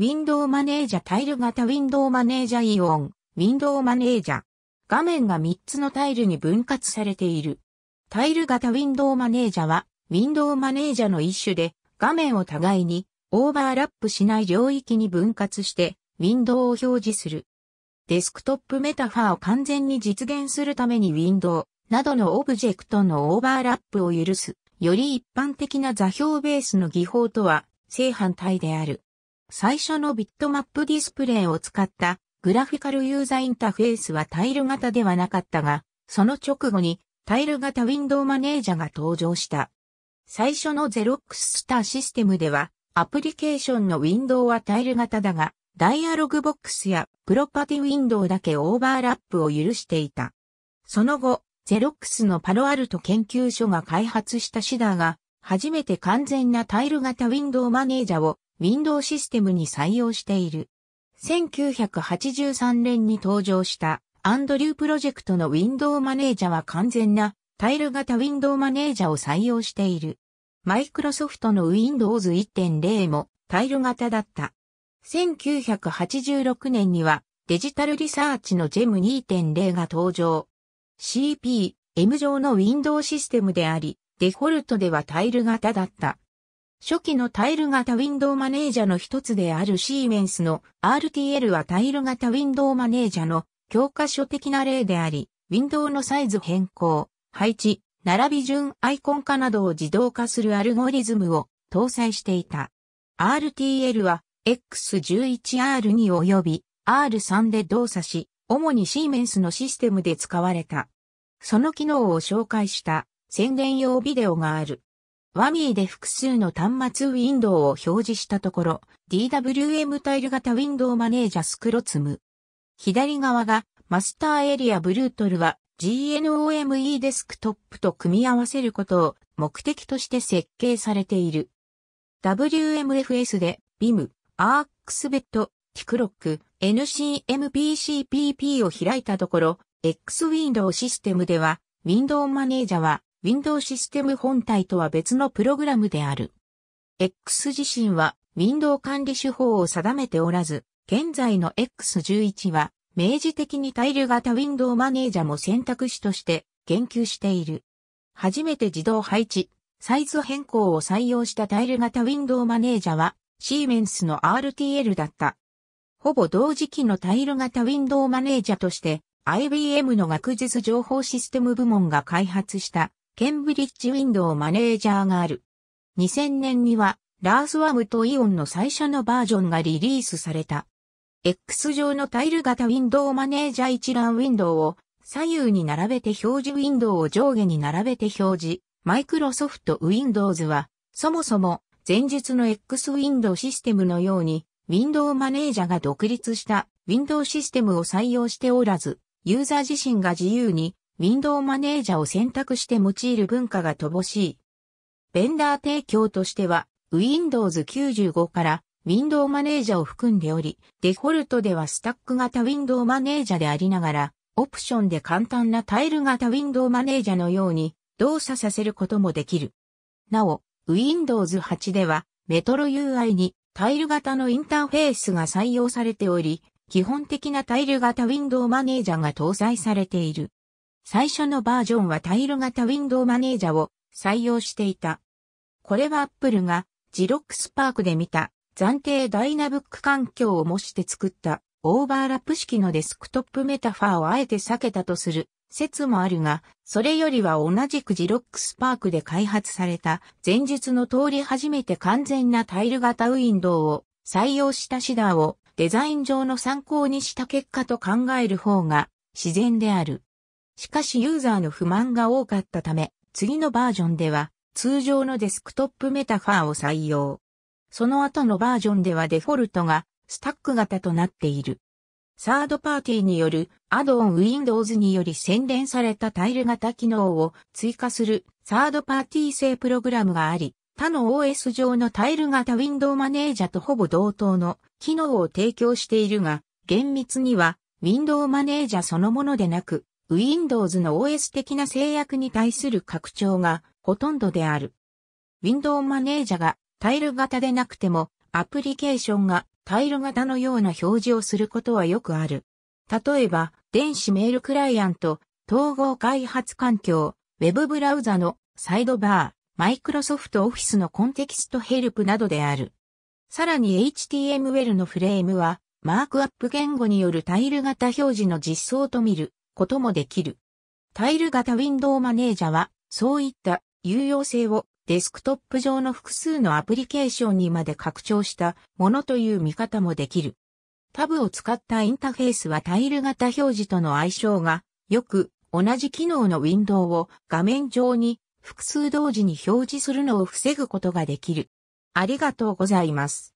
ウィンドウマネージャタイル型ウィンドウマネージャイオン、ウィンドウマネージャ。画面が3つのタイルに分割されている。タイル型ウィンドウマネージャは、ウィンドウマネージャの一種で、画面を互いにオーバーラップしない領域に分割して、ウィンドウを表示する。デスクトップメタファーを完全に実現するためにウィンドウなどのオブジェクトのオーバーラップを許す、より一般的な座標ベースの技法とは正反対である。最初のビットマップディスプレイを使ったグラフィカルユーザーインターフェースはタイル型ではなかったが、その直後にタイル型ウィンドウマネージャが登場した。最初のゼロックススターシステムでは、アプリケーションのウィンドウはタイル型だが、ダイアログボックスやプロパティウィンドウだけオーバーラップを許していた。その後、ゼロックスのパロアルト研究所が開発したシダーが、初めて完全なタイル型ウィンドウマネージャを Windows システムに採用している。1983年に登場したアンドリュープロジェクトのウィンドウマネージャは完全なタイル型ウィンドウマネージャを採用している。マイクロソフトの Windows 1.0もタイル型だった。1986年にはデジタルリサーチの GEM2.0 が登場。CP、M 上の Windows システムであり、デフォルトではタイル型だった。初期のタイル型ウィンドウマネージャの一つであるシーメンスの RTL はタイル型ウィンドウマネージャの教科書的な例であり、ウィンドウのサイズ変更、配置、並び順アイコン化などを自動化するアルゴリズムを搭載していた。RTL は X11R2 及び R3 で動作し、主にシーメンスのシステムで使われた。その機能を紹介した宣伝用ビデオがある。ワミーで複数の端末ウィンドウを表示したところ、DWM タイル型ウィンドウマネージャスクロツム。左側がマスターエリアブルートルは GNOME デスクトップと組み合わせることを目的として設計されている。WMFS で BIM、アークスベッ t ティクロック、NCMPCPP を開いたところ、X ウィンドウシステムでは、ウィンドウマネージャは Windows システム本体とは別のプログラムである。X 自身は Windows 管理手法を定めておらず、現在の X11 は明示的にタイル型 Windows マネージャも選択肢として言及している。初めて自動配置、サイズ変更を採用したタイル型 Windows マネージャはシーメンスの RTL だった。ほぼ同時期のタイル型 Windows マネージャとして IBM の学術情報システム部門が開発したケンブリッジウィンドウマネージャーがある。2000年には、ラースワムとイオンの最初のバージョンがリリースされた。X 上のタイル型ウィンドウマネージャー一覧ウィンドウを左右に並べて表示ウィンドウを上下に並べて表示。マイクロソフト Windows は、そもそも前述の X ウィンドウシステムのように、ウィンドウマネージャーが独立したウィンドウシステムを採用しておらず、ユーザー自身が自由にウィンドウマネージャを選択して用いる文化が乏しい。ベンダー提供としては、Windows 95からウィンドウマネージャを含んでおり、デフォルトではスタック型ウィンドウマネージャでありながら、オプションで簡単なタイル型ウィンドウマネージャのように動作させることもできる。なお、Windows 8では、メトロ UI にタイル型のインターフェースが採用されており、基本的なタイル型ウィンドウマネージャが搭載されている。最初のバージョンはタイル型ウィンドウマネージャを採用していた。これはアップルがジロックスパークで見た暫定ダイナブック環境を模して作ったオーバーラップ式のデスクトップメタファーをあえて避けたとする説もあるが、それよりは同じくジロックスパークで開発された前述の通り初めて完全なタイル型ウィンドウを採用したシダーをデザイン上の参考にした結果と考える方が自然である。しかしユーザーの不満が多かったため、次のバージョンでは通常のデスクトップメタファーを採用。その後のバージョンではデフォルトがスタック型となっている。サードパーティーによるアドオン Windows により洗練されたタイル型機能を追加するサードパーティー製プログラムがあり、他の OS 上のタイル型ウィンドウマネージャとほぼ同等の機能を提供しているが、厳密にはウィンドウマネージャそのものでなく、Windows の OS 的な制約に対する拡張がほとんどである。Window マネージャがタイル型でなくてもアプリケーションがタイル型のような表示をすることはよくある。例えば、電子メールクライアント、統合開発環境、ウェブブラウザのサイドバー、マイクロソフトオフィスのコンテキストヘルプなどである。さらに HTML のフレームは、マークアップ言語によるタイル型表示の実装と見ることもできる。タイル型ウィンドウマネージャは、そういった有用性をデスクトップ上の複数のアプリケーションにまで拡張したものという見方もできる。タブを使ったインターフェースはタイル型表示との相性がよく同じ機能のウィンドウを画面上に複数同時に表示するのを防ぐことができる。ありがとうございます。